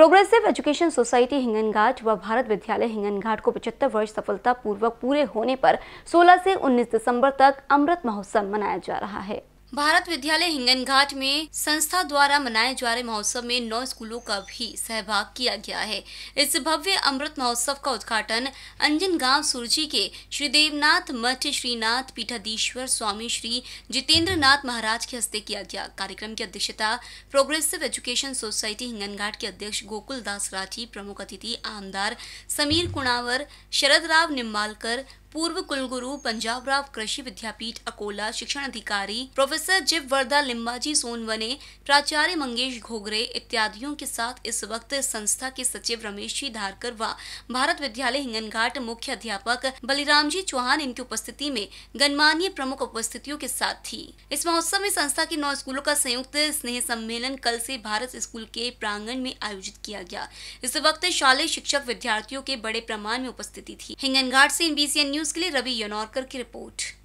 progressive education society Hinganghat व भारत विद्यालय हिंगनघाट को पचहत्तर वर्ष सफलतापूर्वक पूरे होने पर 16 से 19 दिसंबर तक अमृत महोत्सव मनाया जा रहा है भारत विद्यालय हिंगन घाट में संस्था द्वारा मनाए जा रहे महोत्सव में नौ स्कूलों का भी सहभाग किया गया है इस भव्य अमृत महोत्सव का उद्घाटन अंजन गांव सुरजी के श्री देवनाथ मठ श्रीनाथ पीठाधीश्वर स्वामी श्री जितेंद्र नाथ महाराज के हस्ते किया गया कार्यक्रम की अध्यक्षता प्रोग्रेसिव एजुकेशन सोसाइटी हिंगन घाट के अध्यक्ष गोकुल दास राठी प्रमुख अतिथि आमदार समीर कुणावर शरद राव निम्बालकर पूर्व कुलगुरु पंजाब राव कृषि विद्यापीठ अकोला शिक्षण अधिकारी प्रोफेसर जिव वर्धा लिम्बाजी सोनवने प्राचार्य मंगेश घोगरे इत्यादियों के साथ इस वक्त संस्था के सचिव रमेश जी धारकर व भारत विद्यालय हिंगनघाट मुख्य अध्यापक बलिराम जी चौहान इनकी उपस्थिति में गणमान्य प्रमुख उपस्थितियों के साथ थी इस महोत्सव में संस्था के नौ स्कूलों का संयुक्त स्नेह सम्मेलन कल से भारत स्कूल के प्रांगण में आयोजित किया गया इस वक्त शालेय शिक्षक विद्यार्थियों के बड़े प्रमाण में उपस्थिति थी हिंगनघाट से एनबीसीएन न्यूज़ के लिए रवि योनौरकर की रिपोर्ट